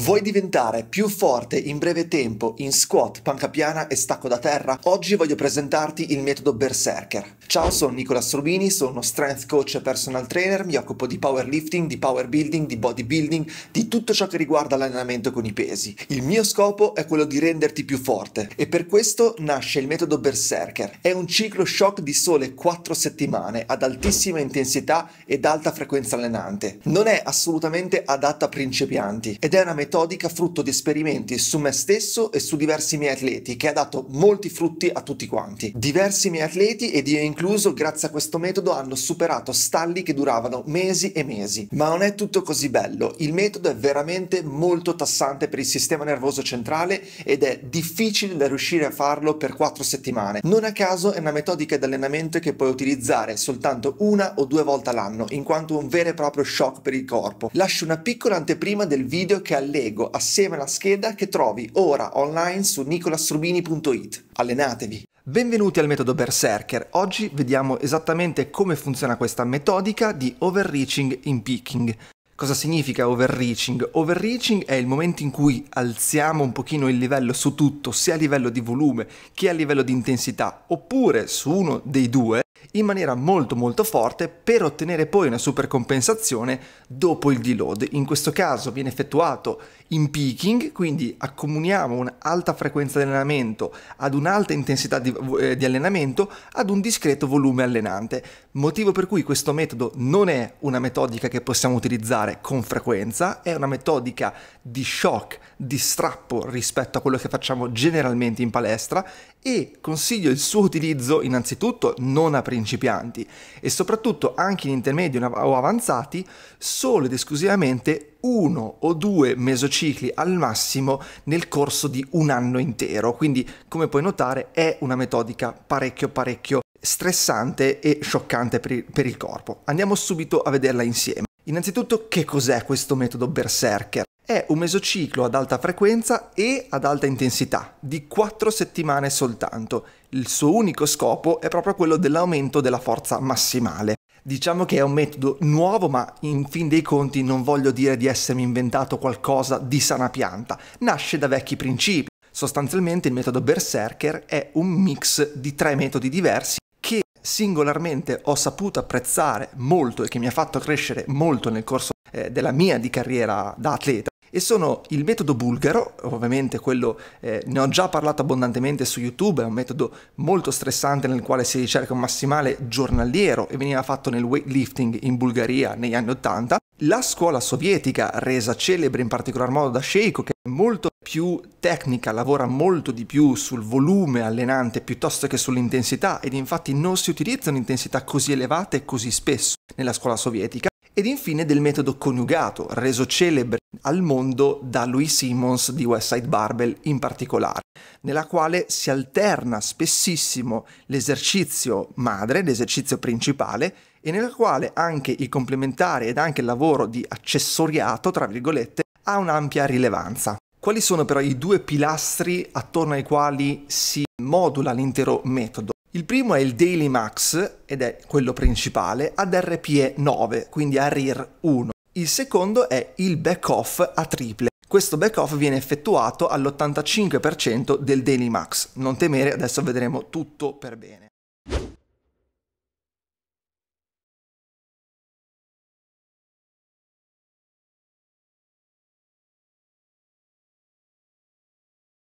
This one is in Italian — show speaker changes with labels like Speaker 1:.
Speaker 1: Vuoi diventare più forte in breve tempo in squat, panca piana e stacco da terra? Oggi voglio presentarti il metodo Berserker. Ciao, sono Nicola Strubini, sono uno strength coach e personal trainer, mi occupo di powerlifting, di powerbuilding, di bodybuilding, di tutto ciò che riguarda l'allenamento con i pesi. Il mio scopo è quello di renderti più forte e per questo nasce il metodo Berserker. È un ciclo shock di sole 4 settimane ad altissima intensità ed alta frequenza allenante. Non è assolutamente adatta a principianti ed è una metodologia metodica frutto di esperimenti su me stesso e su diversi miei atleti che ha dato molti frutti a tutti quanti. Diversi miei atleti ed io incluso grazie a questo metodo hanno superato stalli che duravano mesi e mesi. Ma non è tutto così bello, il metodo è veramente molto tassante per il sistema nervoso centrale ed è difficile da riuscire a farlo per 4 settimane. Non a caso è una metodica di allenamento che puoi utilizzare soltanto una o due volte all'anno in quanto un vero e proprio shock per il corpo. Lascio una piccola anteprima del video che allena collego assieme alla scheda che trovi ora online su nicolastrubini.it. Allenatevi! Benvenuti al metodo Berserker. Oggi vediamo esattamente come funziona questa metodica di overreaching in picking. Cosa significa overreaching? Overreaching è il momento in cui alziamo un pochino il livello su tutto, sia a livello di volume che a livello di intensità, oppure su uno dei due, in maniera molto molto forte per ottenere poi una super compensazione dopo il deload. In questo caso viene effettuato in peaking, quindi accomuniamo un'alta frequenza di allenamento ad un'alta intensità di, eh, di, allenamento ad un discreto volume allenante, motivo per cui questo metodo non è una metodica che possiamo utilizzare con frequenza, è una metodica di shock, di strappo rispetto a quello che facciamo generalmente in palestra e consiglio il suo utilizzo innanzitutto non a principianti e soprattutto anche in intermedi o avanzati solo ed esclusivamente uno o due mesocicli al massimo nel corso di un anno intero. Quindi, come puoi notare, è una metodica parecchio parecchio stressante e scioccante per il, corpo. Andiamo subito a vederla insieme. Innanzitutto, che cos'è questo metodo Berserker? È un mesociclo ad alta frequenza e ad alta intensità, di 4 settimane soltanto. Il suo unico scopo è proprio quello dell'aumento della forza massimale. Diciamo che è un metodo nuovo, ma in fin dei conti non voglio dire di essermi inventato qualcosa di sana pianta. Nasce da vecchi principi. Sostanzialmente il metodo Berserker è un mix di tre metodi diversi che singolarmente ho saputo apprezzare molto e che mi ha fatto crescere molto nel corso eh, della mia di carriera da atleta e sono il metodo bulgaro, ovviamente quello eh, ne ho già parlato abbondantemente su YouTube, è un metodo molto stressante nel quale si ricerca un massimale giornaliero e veniva fatto nel weightlifting in Bulgaria negli anni Ottanta, la scuola sovietica, resa celebre in particolar modo da Sheiko, che è molto più tecnica, lavora molto di più sul volume allenante piuttosto che sull'intensità ed infatti non si utilizzano intensità così elevate così spesso nella scuola sovietica, ed infine del metodo coniugato, reso celebre al mondo da Louis Simmons di West Side Barbell in particolare, nella quale si alterna spessissimo l'esercizio madre, l'esercizio principale, e nella quale anche i complementari ed anche il lavoro di accessoriato, tra virgolette, ha un'ampia rilevanza. Quali sono però i due pilastri attorno ai quali si modula l'intero metodo? Il primo è il Daily Max, ed è quello principale, ad RPE 9, quindi a RIR 1. Il secondo è il back-off a triple. Questo back-off viene effettuato all'85% del Daily Max. Non temere, adesso vedremo tutto per bene.